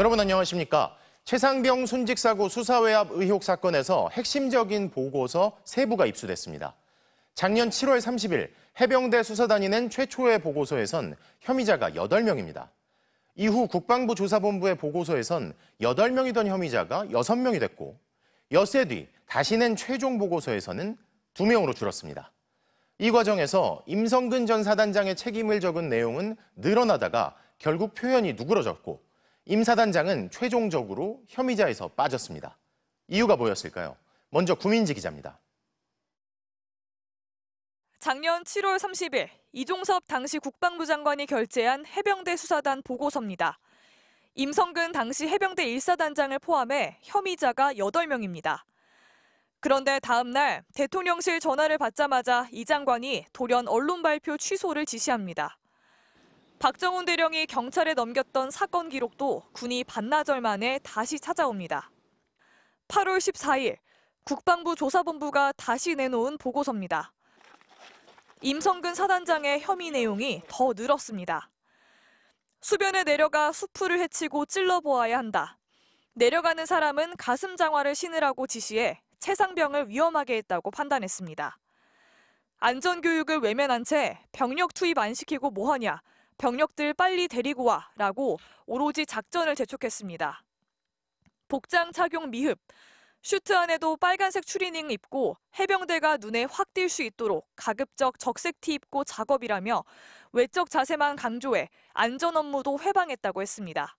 여러분 안녕하십니까? 최상병 순직사고 수사외압 의혹 사건에서 핵심적인 보고서 세부가 입수됐습니다. 작년 7월 30일 해병대 수사단이 낸 최초의 보고서에선 혐의자가 8명입니다. 이후 국방부 조사본부의 보고서에선 8명이던 혐의자가 6명이 됐고 엿새 뒤 다시 낸 최종 보고서에서는 2명으로 줄었습니다. 이 과정에서 임성근 전 사단장의 책임을 적은 내용은 늘어나다가 결국 표현이 누그러졌고 임사단장은 최종적으로 혐의자에서 빠졌습니다. 이유가 뭐였을까요? 먼저 구민지 기자입니다. 작년 7월 30일 이종섭 당시 국방부 장관이 결재한 해병대 수사단 보고서입니다. 임성근 당시 해병대 1사단장을 포함해 혐의자가 8명입니다. 그런데 다음 날 대통령실 전화를 받자마자 이 장관이 돌연 언론 발표 취소를 지시합니다. 박정훈 대령이 경찰에 넘겼던 사건 기록도 군이 반나절 만에 다시 찾아옵니다. 8월 14일 국방부 조사본부가 다시 내놓은 보고서입니다. 임성근 사단장의 혐의 내용이 더 늘었습니다. 수변에 내려가 수풀을 해치고 찔러보아야 한다. 내려가는 사람은 가슴 장화를 신으라고 지시해 채상병을 위험하게 했다고 판단했습니다. 안전교육을 외면한 채 병력 투입 안 시키고 뭐하냐, 병력들 빨리 데리고 와라고 오로지 작전을 재촉했습니다. 복장 착용 미흡, 슈트 안에도 빨간색 추리닝 입고 해병대가 눈에 확 띌 수 있도록 가급적 적색 티 입고 작업이라며 외적 자세만 강조해 안전 업무도 회방했다고 했습니다.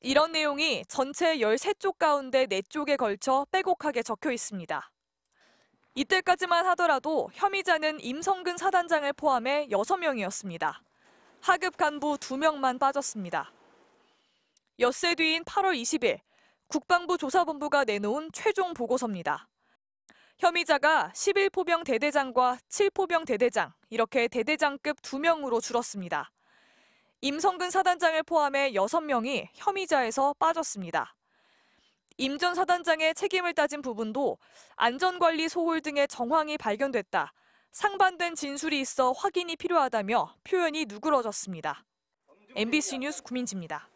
이런 내용이 전체 13쪽 가운데 4쪽에 걸쳐 빼곡하게 적혀 있습니다. 이때까지만 하더라도 혐의자는 임성근 사단장을 포함해 6명이었습니다. 하급 간부 2명만 빠졌습니다. 엿새 뒤인 8월 20일 국방부 조사본부가 내놓은 최종 보고서입니다. 혐의자가 11포병 대대장과 7포병 대대장 이렇게 대대장급 2명으로 줄었습니다. 임성근 사단장을 포함해 6명이 혐의자에서 빠졌습니다. 임전 사단장의 책임을 따진 부분도 안전관리 소홀 등의 정황이 발견됐다. 상반된 진술이 있어 확인이 필요하다며 표현이 누그러졌습니다. MBC 뉴스 구민지입니다.